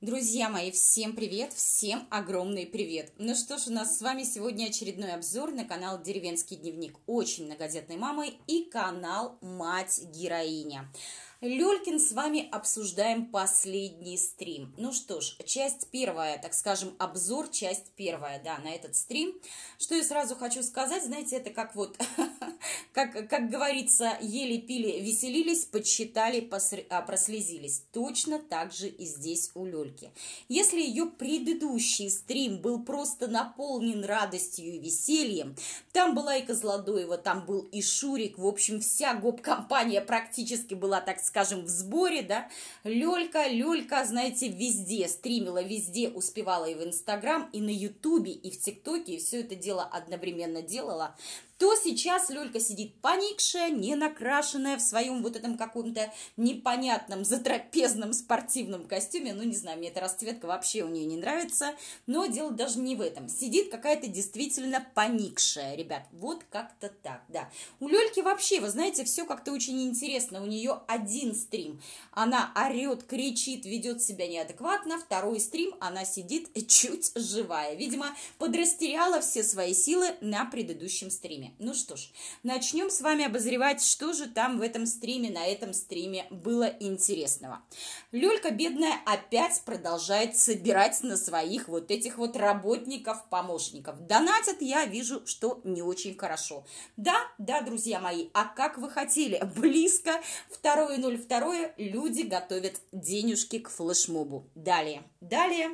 Друзья мои, всем привет, всем огромный привет! Ну что ж, у нас с вами сегодня очередной обзор на канал «Деревенский дневник» очень многодетной мамы и канал «Мать-героиня». Люлькин с вами обсуждаем последний стрим. Ну что ж, часть первая, так скажем, обзор, часть первая, да, на этот стрим. Что я сразу хочу сказать, знаете, это как вот как, как говорится, ели, пили, веселились, подсчитали, а, прослезились. Точно так же и здесь у Лёльки. Если ее предыдущий стрим был просто наполнен радостью и весельем, там была и Козлодоева, там был и Шурик, в общем, вся гоп-компания практически была, так скажем, в сборе, да, Лёлька, Лёлька, знаете, везде стримила, везде успевала и в Инстаграм, и на Ютубе, и в ТикТоке, и все это дело одновременно делала то сейчас Лёлька сидит поникшая, не накрашенная в своем вот этом каком-то непонятном затрапезном спортивном костюме. Ну, не знаю, мне эта расцветка вообще у нее не нравится, но дело даже не в этом. Сидит какая-то действительно поникшая, ребят. Вот как-то так, да. У Лёльки вообще, вы знаете, все как-то очень интересно. У нее один стрим. Она орет, кричит, ведет себя неадекватно. Второй стрим она сидит чуть живая. Видимо, подрастеряла все свои силы на предыдущем стриме стриме. Ну что ж, начнем с вами обозревать, что же там в этом стриме, на этом стриме было интересного. Люлька бедная опять продолжает собирать на своих вот этих вот работников-помощников. Донатят, я вижу, что не очень хорошо. Да, да, друзья мои, а как вы хотели, близко 2.02 люди готовят денежки к флешмобу. Далее, далее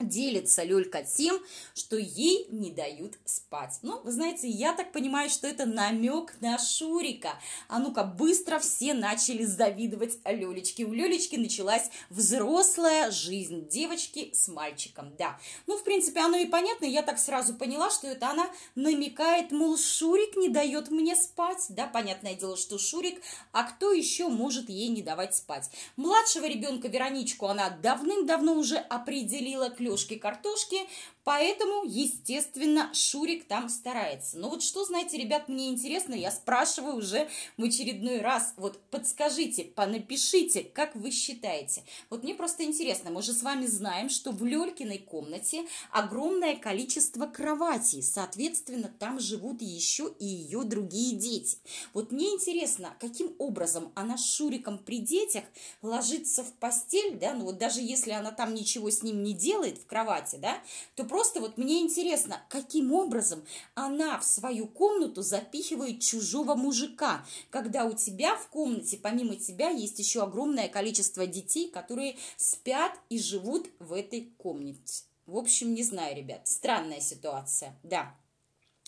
делится Лёлька тем, что ей не дают спать. Ну, вы знаете, я так понимаю, что это намек на Шурика. А ну-ка, быстро все начали завидовать Лёлечке. У Лёлечки началась взрослая жизнь девочки с мальчиком, да. Ну, в принципе, оно и понятно, я так сразу поняла, что это она намекает, мол, Шурик не дает мне спать, да, понятное дело, что Шурик, а кто еще может ей не давать спать? Младшего ребенка Вероничку она давным-давно уже определила к лепешки, картошки, Поэтому, естественно, Шурик там старается. Но вот что, знаете, ребят, мне интересно, я спрашиваю уже в очередной раз. Вот подскажите, понапишите, как вы считаете. Вот мне просто интересно, мы же с вами знаем, что в Лёлькиной комнате огромное количество кроватей. Соответственно, там живут еще и ее другие дети. Вот мне интересно, каким образом она с Шуриком при детях ложится в постель, да, ну вот даже если она там ничего с ним не делает в кровати, да, то просто просто вот мне интересно, каким образом она в свою комнату запихивает чужого мужика, когда у тебя в комнате, помимо тебя, есть еще огромное количество детей, которые спят и живут в этой комнате. В общем, не знаю, ребят, странная ситуация, да.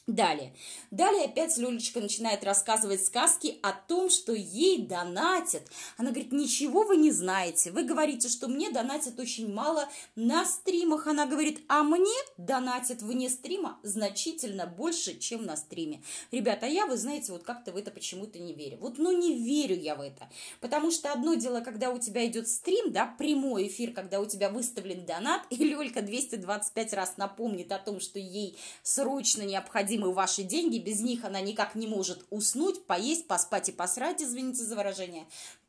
Далее. Далее опять Люлечка начинает рассказывать сказки о том, что ей донатят. Она говорит, ничего вы не знаете. Вы говорите, что мне донатят очень мало на стримах. Она говорит, а мне донатят вне стрима значительно больше, чем на стриме. Ребята, а я, вы знаете, вот как-то в это почему-то не верю. Вот, ну, не верю я в это. Потому что одно дело, когда у тебя идет стрим, да, прямой эфир, когда у тебя выставлен донат, и Лёлька 225 раз напомнит о том, что ей срочно необходимо необходимы ваши деньги, без них она никак не может уснуть, поесть, поспать и посрать, извините за выражение,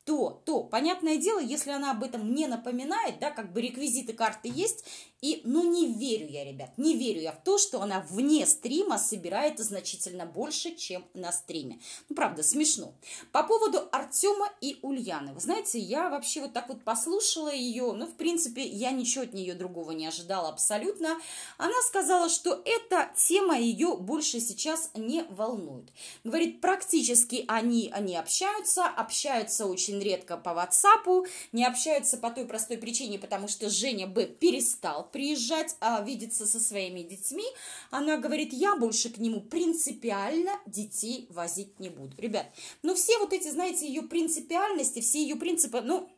то, то, понятное дело, если она об этом не напоминает, да, как бы реквизиты карты есть, и, ну, не верю я, ребят, не верю я в то, что она вне стрима собирает значительно больше, чем на стриме. Ну, правда, смешно. По поводу Артема и Ульяны. Вы знаете, я вообще вот так вот послушала ее, ну, в принципе, я ничего от нее другого не ожидала абсолютно. Она сказала, что эта тема ее больше сейчас не волнует. Говорит, практически они, они общаются, общаются очень очень редко по WhatsApp, не общаются по той простой причине, потому что Женя Б перестал приезжать, а видеться со своими детьми. Она говорит, я больше к нему принципиально детей возить не буду. Ребят, ну все вот эти, знаете, ее принципиальности, все ее принципы, ну,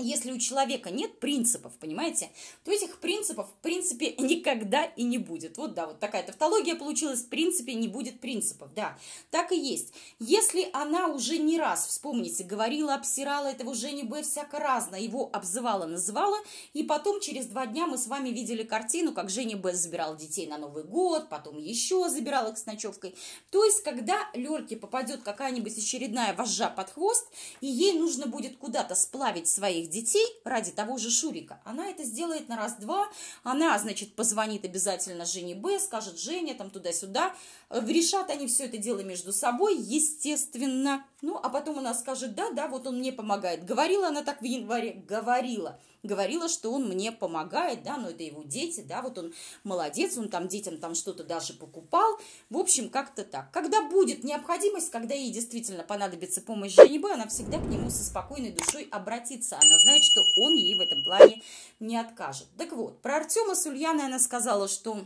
если у человека нет принципов, понимаете, то этих принципов в принципе никогда и не будет. Вот да, вот такая тавтология получилась, в принципе не будет принципов, да, так и есть. Если она уже не раз, вспомните, говорила, обсирала этого Жени Б всяко разно, его обзывала, называла, и потом через два дня мы с вами видели картину, как Женя Б забирал детей на Новый год, потом еще забирал их с ночевкой. То есть, когда Лерке попадет какая-нибудь очередная вожжа под хвост, и ей нужно будет куда-то сплавить своих своих детей ради того же Шурика. Она это сделает на раз-два. Она, значит, позвонит обязательно Жене Б, скажет Женя там туда-сюда. Э, решат они все это дело между собой, естественно. Ну, а потом она скажет, да, да, вот он мне помогает. Говорила она так в январе, говорила говорила, что он мне помогает, да, но ну, это его дети, да, вот он молодец, он там детям там что-то даже покупал, в общем, как-то так. Когда будет необходимость, когда ей действительно понадобится помощь Женебы, она всегда к нему со спокойной душой обратится, она знает, что он ей в этом плане не откажет. Так вот, про Артема с Ульяной она сказала, что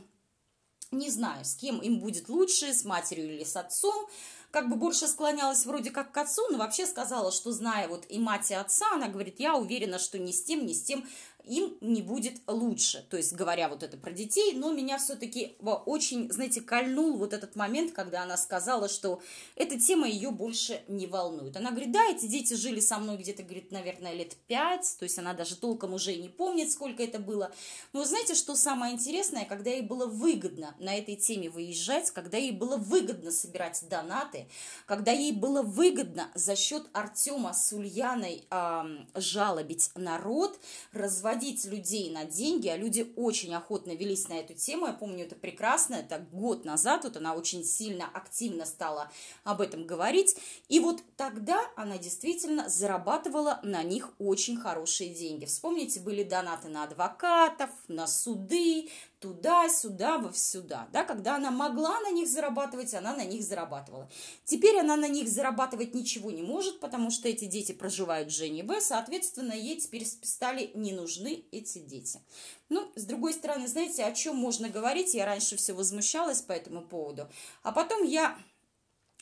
не знаю, с кем им будет лучше, с матерью или с отцом, как бы больше склонялась вроде как к отцу, но вообще сказала, что зная вот и мать, и отца, она говорит, я уверена, что ни с тем, ни с тем им не будет лучше. То есть, говоря вот это про детей, но меня все-таки очень, знаете, кольнул вот этот момент, когда она сказала, что эта тема ее больше не волнует. Она говорит, да, эти дети жили со мной где-то, говорит, наверное, лет пять, то есть она даже толком уже не помнит, сколько это было. Но знаете, что самое интересное, когда ей было выгодно на этой теме выезжать, когда ей было выгодно собирать донаты, когда ей было выгодно за счет Артема с Ульяной э, жалобить народ, разводить разводить людей на деньги, а люди очень охотно велись на эту тему. Я помню это прекрасно, это год назад, вот она очень сильно активно стала об этом говорить. И вот тогда она действительно зарабатывала на них очень хорошие деньги. Вспомните, были донаты на адвокатов, на суды, туда-сюда, вовсюда, да, когда она могла на них зарабатывать, она на них зарабатывала. Теперь она на них зарабатывать ничего не может, потому что эти дети проживают в Женеве, соответственно, ей теперь стали не нужны нужны эти дети. Ну, с другой стороны, знаете, о чем можно говорить? Я раньше все возмущалась по этому поводу. А потом я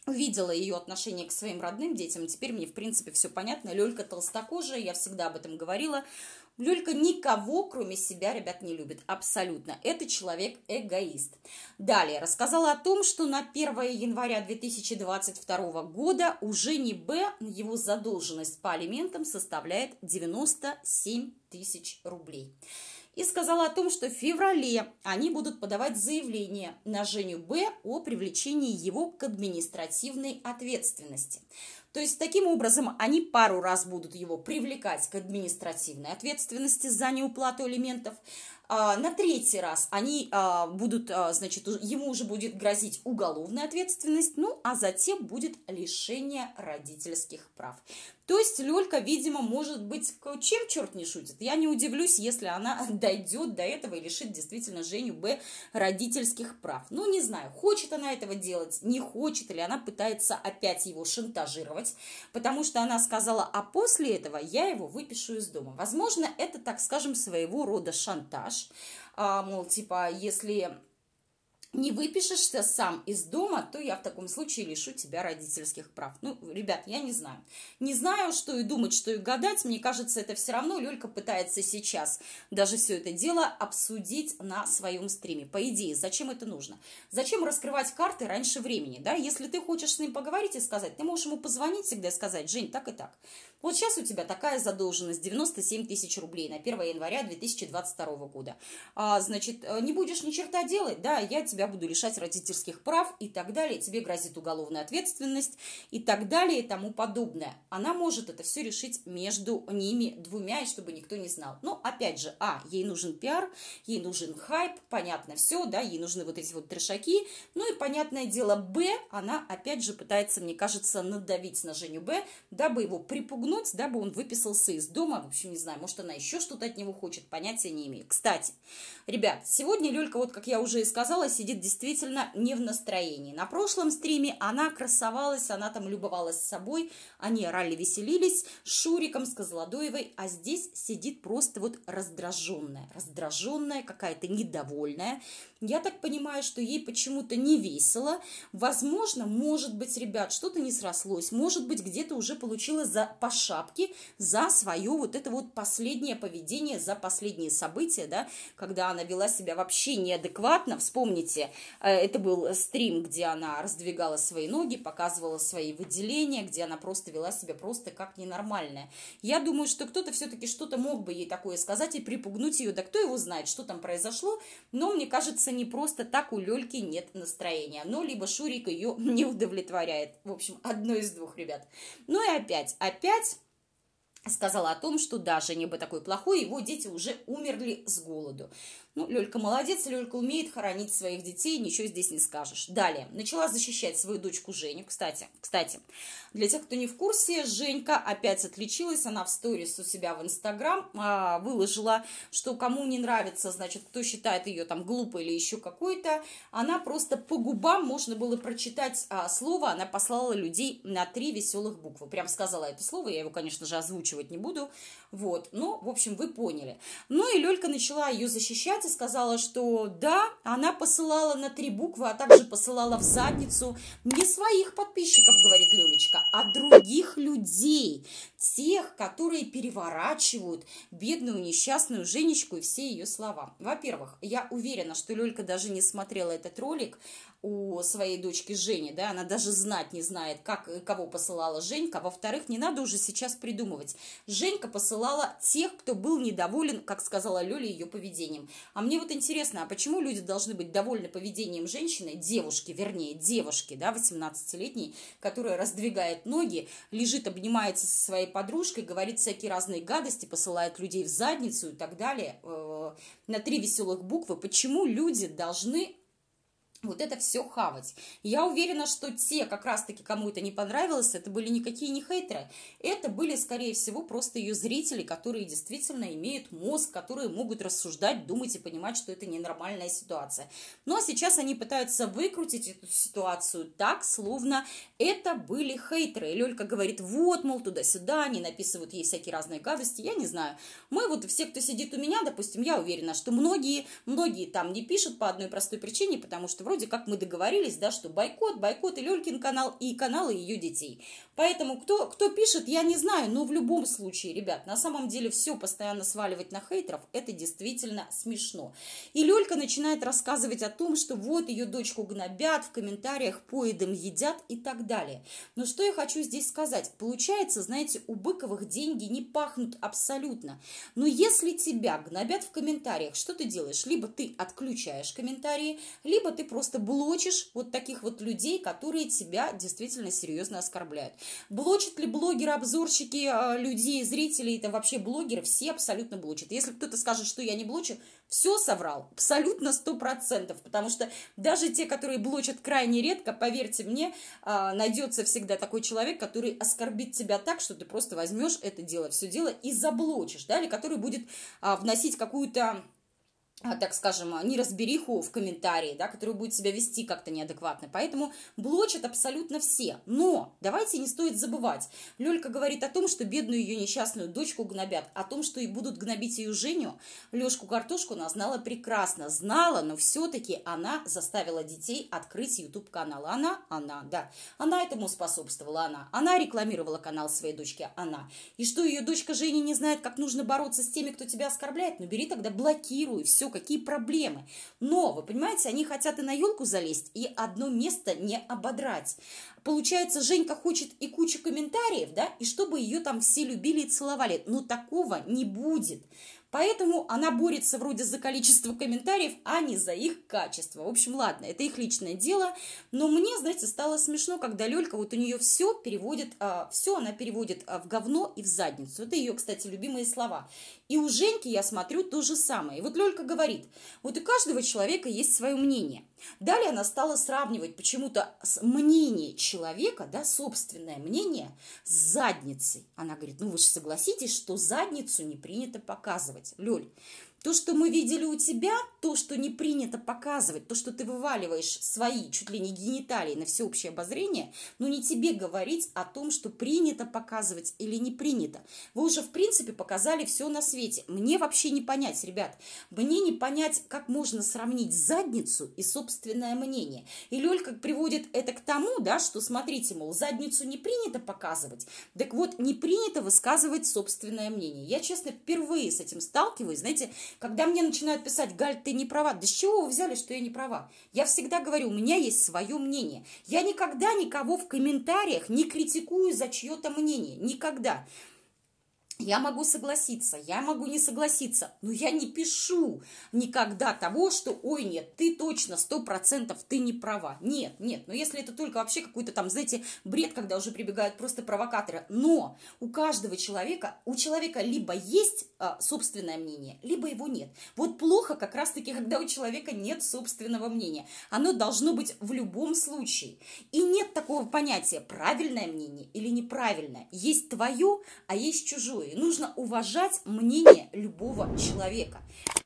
увидела ее отношение к своим родным детям, теперь мне, в принципе, все понятно. Лёлька толстокожая, я всегда об этом говорила. Люлька никого, кроме себя, ребят, не любит. Абсолютно. Это человек-эгоист. Далее. Рассказала о том, что на 1 января 2022 года у Жени Б его задолженность по алиментам составляет 97 тысяч рублей и сказала о том, что в феврале они будут подавать заявление на Женю Б о привлечении его к административной ответственности. То есть таким образом они пару раз будут его привлекать к административной ответственности за неуплату элементов, а, на третий раз они а, будут, а, значит, ему уже будет грозить уголовная ответственность, ну, а затем будет лишение родительских прав. То есть Лёлька, видимо, может быть, чем черт не шутит. Я не удивлюсь, если она дойдет до этого и лишит действительно Женю Б родительских прав. Ну, не знаю, хочет она этого делать, не хочет, или она пытается опять его шантажировать, потому что она сказала, а после этого я его выпишу из дома. Возможно, это, так скажем, своего рода шантаж, а, мол, типа, если не выпишешься сам из дома, то я в таком случае лишу тебя родительских прав. Ну, ребят, я не знаю. Не знаю, что и думать, что и гадать. Мне кажется, это все равно Лёлька пытается сейчас даже все это дело обсудить на своем стриме. По идее, зачем это нужно? Зачем раскрывать карты раньше времени, да? Если ты хочешь с ним поговорить и сказать, ты можешь ему позвонить всегда и сказать, Жень, так и так. Вот сейчас у тебя такая задолженность 97 тысяч рублей на 1 января 2022 года. А, значит, э, не будешь ни черта делать, да, я тебя тебя буду лишать родительских прав и так далее, тебе грозит уголовная ответственность и так далее и тому подобное. Она может это все решить между ними двумя, и чтобы никто не знал. Но опять же, а, ей нужен пиар, ей нужен хайп, понятно все, да, ей нужны вот эти вот трешаки. Ну и понятное дело, Б, она опять же пытается, мне кажется, надавить на Женю Б, дабы его припугнуть, дабы он выписался из дома, в общем, не знаю, может, она еще что-то от него хочет, понятия не имею. Кстати, ребят, сегодня Лёлька, вот как я уже и сказала, сидит сидит действительно не в настроении. На прошлом стриме она красовалась, она там любовалась собой, они ралли веселились с Шуриком, с Козлодоевой, а здесь сидит просто вот раздраженная, раздраженная, какая-то недовольная. Я так понимаю, что ей почему-то не весело. Возможно, может быть, ребят, что-то не срослось, может быть, где-то уже получила за, по шапке за свое вот это вот последнее поведение, за последние события, да, когда она вела себя вообще неадекватно. Вспомните, кровати. Э, это был стрим, где она раздвигала свои ноги, показывала свои выделения, где она просто вела себя просто как ненормальная. Я думаю, что кто-то все-таки что-то мог бы ей такое сказать и припугнуть ее. Да кто его знает, что там произошло. Но мне кажется, не просто так у Лельки нет настроения. Но либо Шурик ее не удовлетворяет. В общем, одно из двух, ребят. Ну и опять, опять сказала о том, что даже не бы такой плохой, его дети уже умерли с голоду. Ну, Лёлька молодец, Лёлька умеет хоронить своих детей, ничего здесь не скажешь. Далее, начала защищать свою дочку Женю. Кстати, кстати, для тех, кто не в курсе, Женька опять отличилась, она в сторис у себя в Инстаграм а, выложила, что кому не нравится, значит, кто считает ее там глупой или еще какой-то, она просто по губам можно было прочитать а, слово, она послала людей на три веселых буквы. Прям сказала это слово, я его, конечно же, озвучивать не буду, вот, ну, в общем, вы поняли. Ну и Лёлька начала ее защищать и сказала, что да, она посылала на три буквы, а также посылала в задницу не своих подписчиков, говорит Лёлечка, а других людей, тех, которые переворачивают бедную несчастную Женечку и все ее слова. Во-первых, я уверена, что Лёлька даже не смотрела этот ролик у своей дочки Жени, да, она даже знать не знает, как, кого посылала Женька. Во-вторых, не надо уже сейчас придумывать. Женька посылала тех, кто был недоволен, как сказала Лёля, ее поведением. А мне вот интересно, а почему люди должны быть довольны поведением женщины, девушки, вернее, девушки, да, 18-летней, которая раздвигает ноги, лежит, обнимается со своей подружкой, говорит всякие разные гадости, посылает людей в задницу и так далее. Э, на три веселых буквы. Почему люди должны вот это все хавать. Я уверена, что те, как раз-таки, кому это не понравилось, это были никакие не хейтеры. Это были, скорее всего, просто ее зрители, которые действительно имеют мозг, которые могут рассуждать, думать и понимать, что это ненормальная ситуация. Ну, а сейчас они пытаются выкрутить эту ситуацию так, словно это были хейтеры. И Лёлька говорит, вот, мол, туда-сюда, они написывают ей всякие разные гадости, я не знаю. Мы вот, все, кто сидит у меня, допустим, я уверена, что многие, многие там не пишут по одной простой причине, потому что вроде как мы договорились, да, что бойкот, бойкот и Лёлькин канал, и каналы ее детей. Поэтому кто, кто пишет, я не знаю, но в любом случае, ребят, на самом деле все постоянно сваливать на хейтеров, это действительно смешно. И Лёлька начинает рассказывать о том, что вот ее дочку гнобят, в комментариях поедом едят и так далее. Но что я хочу здесь сказать? Получается, знаете, у Быковых деньги не пахнут абсолютно. Но если тебя гнобят в комментариях, что ты делаешь? Либо ты отключаешь комментарии, либо ты просто блочишь вот таких вот людей, которые тебя действительно серьезно оскорбляют. Блочат ли блогеры-обзорщики э, людей, зрителей, там вообще блогеры, все абсолютно блочат. Если кто-то скажет, что я не блочу, все соврал, абсолютно 100%, потому что даже те, которые блочат крайне редко, поверьте мне, э, найдется всегда такой человек, который оскорбит тебя так, что ты просто возьмешь это дело, все дело и заблочишь, да, или который будет а, вносить какую-то а, так скажем, а, неразбериху в комментарии, да, который будет себя вести как-то неадекватно. Поэтому блочат абсолютно все. Но давайте не стоит забывать. Лёлька говорит о том, что бедную ее несчастную дочку гнобят, о том, что и будут гнобить ее Женю. Лёшку Картошку она знала прекрасно, знала, но все таки она заставила детей открыть YouTube-канал. Она, она, да. Она этому способствовала, она. Она рекламировала канал своей дочки, она. И что ее дочка Женя не знает, как нужно бороться с теми, кто тебя оскорбляет? Ну бери тогда блокируй, все какие проблемы. Но, вы понимаете, они хотят и на елку залезть, и одно место не ободрать. Получается, Женька хочет и кучу комментариев, да, и чтобы ее там все любили и целовали. Но такого не будет. Поэтому она борется вроде за количество комментариев, а не за их качество. В общем, ладно, это их личное дело. Но мне, знаете, стало смешно, когда Лёлька, вот у нее все переводит, а, все она переводит а, в говно и в задницу. Это ее, кстати, любимые слова. И у Женьки, я смотрю, то же самое. И вот Лёлька говорит, вот у каждого человека есть свое мнение. Далее она стала сравнивать почему-то мнение человека, да, собственное мнение с задницей. Она говорит, ну вы же согласитесь, что задницу не принято показывать спрашивать. Люль, то, что мы видели у тебя, то, что не принято показывать, то, что ты вываливаешь свои чуть ли не гениталии на всеобщее обозрение, ну не тебе говорить о том, что принято показывать или не принято. Вы уже, в принципе, показали все на свете. Мне вообще не понять, ребят, мне не понять, как можно сравнить задницу и собственное мнение. И Лёлька приводит это к тому, да, что, смотрите, мол, задницу не принято показывать, так вот, не принято высказывать собственное мнение. Я, честно, впервые с этим сталкиваюсь, знаете, когда мне начинают писать, Галь, ты не права, да с чего вы взяли, что я не права? Я всегда говорю, у меня есть свое мнение. Я никогда никого в комментариях не критикую за чье-то мнение. Никогда. Я могу согласиться, я могу не согласиться, но я не пишу никогда того, что, ой, нет, ты точно, сто процентов, ты не права. Нет, нет, но если это только вообще какой-то там, знаете, бред, когда уже прибегают просто провокаторы. Но у каждого человека, у человека либо есть а, собственное мнение, либо его нет. Вот плохо как раз-таки, когда у человека нет собственного мнения. Оно должно быть в любом случае. И нет такого понятия, правильное мнение или неправильное. Есть твое, а есть чужое. Нужно уважать мнение любого человека.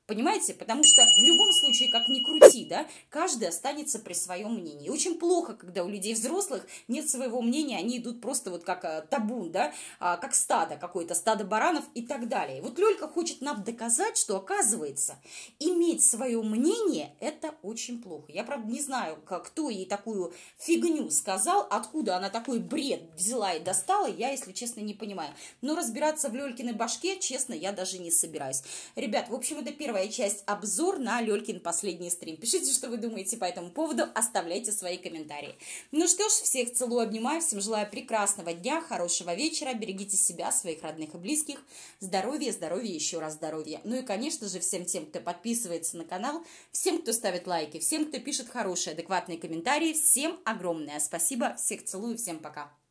Понимаете? Потому что в любом случае, как ни крути, да, каждый останется при своем мнении. Очень плохо, когда у людей взрослых нет своего мнения, они идут просто вот как э, табун, да, а, как стадо какое-то, стадо баранов и так далее. Вот Лёлька хочет нам доказать, что, оказывается, иметь свое мнение – это очень плохо. Я, правда, не знаю, кто ей такую фигню сказал, откуда она такой бред взяла и достала, я, если честно, не понимаю. Но разбираться в Лёлькиной башке, честно, я даже не собираюсь. Ребят, в общем, это первое первая часть обзор на Лёлькин последний стрим. Пишите, что вы думаете по этому поводу, оставляйте свои комментарии. Ну что ж, всех целую, обнимаю, всем желаю прекрасного дня, хорошего вечера, берегите себя, своих родных и близких, здоровья, здоровья, еще раз здоровья. Ну и, конечно же, всем тем, кто подписывается на канал, всем, кто ставит лайки, всем, кто пишет хорошие, адекватные комментарии, всем огромное спасибо, всех целую, всем пока.